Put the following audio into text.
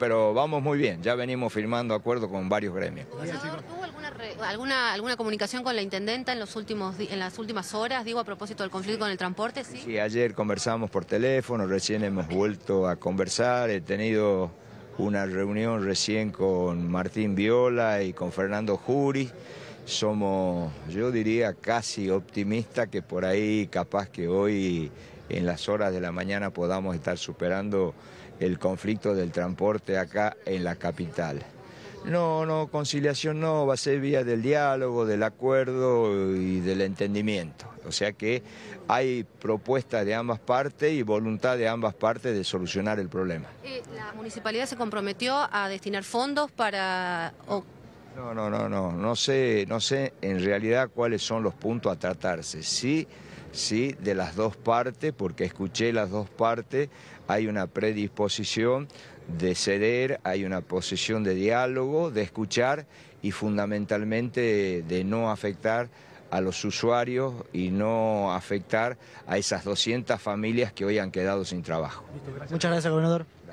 Pero vamos muy bien, ya venimos firmando acuerdos con varios gremios. ¿Tuvo alguna, alguna, comunicación con la intendenta en, los últimos, en las últimas horas, digo, a propósito del conflicto con el transporte? ¿sí? ayer conversamos por teléfono, recién hemos vuelto a conversar, he tenido una reunión recién con Martín Viola y con Fernando Juri. Somos, yo diría, casi optimista que por ahí capaz que hoy en las horas de la mañana podamos estar superando el conflicto del transporte acá en la capital. No, no, conciliación no, va a ser vía del diálogo, del acuerdo y del entendimiento. O sea que hay propuestas de ambas partes y voluntad de ambas partes de solucionar el problema. Eh, la municipalidad se comprometió a destinar fondos para no, no, no, no. No sé, no sé en realidad cuáles son los puntos a tratarse. Sí, sí, de las dos partes, porque escuché las dos partes, hay una predisposición de ceder, hay una posición de diálogo, de escuchar y fundamentalmente de no afectar a los usuarios y no afectar a esas 200 familias que hoy han quedado sin trabajo. Muchas gracias, gobernador.